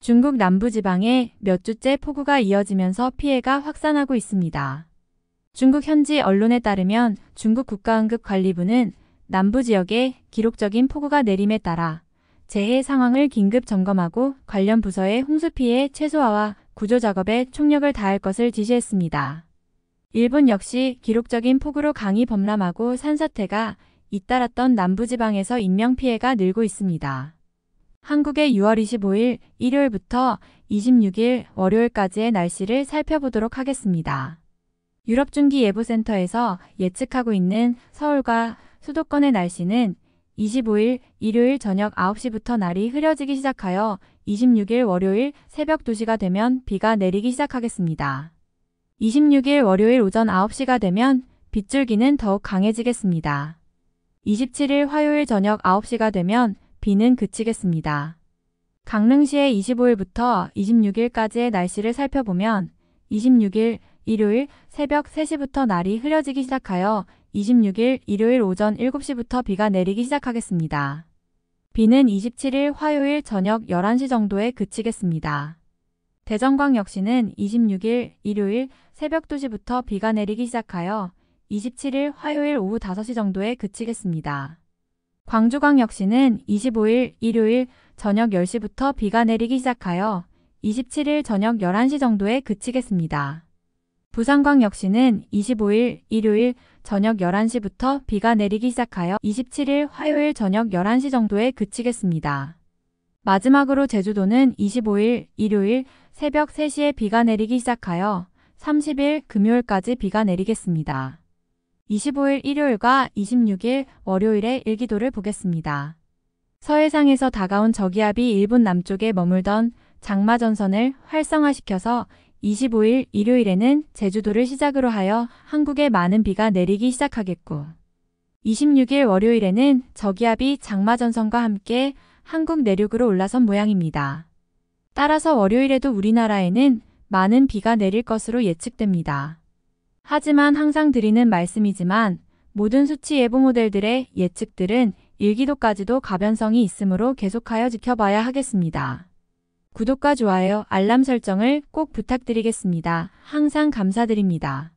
중국 남부지방에 몇 주째 폭우가 이어지면서 피해가 확산하고 있습니다. 중국 현지 언론에 따르면 중국 국가응급관리부는 남부 지역에 기록적인 폭우가 내림에 따라 재해 상황을 긴급 점검하고 관련 부서의 홍수 피해 최소화와 구조 작업에 총력을 다할 것을 지시했습니다. 일본 역시 기록적인 폭우로 강이 범람하고 산사태가 잇따랐던 남부지방에서 인명피해가 늘고 있습니다. 한국의 6월 25일 일요일부터 26일 월요일까지의 날씨를 살펴보도록 하겠습니다. 유럽중기예보센터에서 예측하고 있는 서울과 수도권의 날씨는 25일 일요일 저녁 9시부터 날이 흐려지기 시작하여 26일 월요일 새벽 2시가 되면 비가 내리기 시작하겠습니다. 26일 월요일 오전 9시가 되면 빗줄기는 더욱 강해지겠습니다. 27일 화요일 저녁 9시가 되면 비는 그치겠습니다. 강릉시의 25일부터 26일까지의 날씨를 살펴보면 26일 일요일 새벽 3시부터 날이 흐려지기 시작하여 26일 일요일 오전 7시부터 비가 내리기 시작하겠습니다. 비는 27일 화요일 저녁 11시 정도에 그치겠습니다. 대전광 역시는 26일 일요일 새벽 2시부터 비가 내리기 시작하여 27일 화요일 오후 5시 정도에 그치겠습니다. 광주광역시는 25일 일요일 저녁 10시부터 비가 내리기 시작하여 27일 저녁 11시 정도에 그치겠습니다. 부산광역시는 25일 일요일 저녁 11시부터 비가 내리기 시작하여 27일 화요일 저녁 11시 정도에 그치겠습니다. 마지막으로 제주도는 25일 일요일 새벽 3시에 비가 내리기 시작하여 30일 금요일까지 비가 내리겠습니다. 25일 일요일과 26일 월요일의 일기도를 보겠습니다. 서해상에서 다가온 저기압이 일본 남쪽에 머물던 장마전선을 활성화시켜서 25일 일요일에는 제주도를 시작으로 하여 한국에 많은 비가 내리기 시작하겠고 26일 월요일에는 저기압이 장마전선과 함께 한국 내륙으로 올라선 모양입니다. 따라서 월요일에도 우리나라에는 많은 비가 내릴 것으로 예측됩니다. 하지만 항상 드리는 말씀이지만 모든 수치 예보 모델들의 예측들은 일기도까지도 가변성이 있으므로 계속하여 지켜봐야 하겠습니다. 구독과 좋아요, 알람 설정을 꼭 부탁드리겠습니다. 항상 감사드립니다.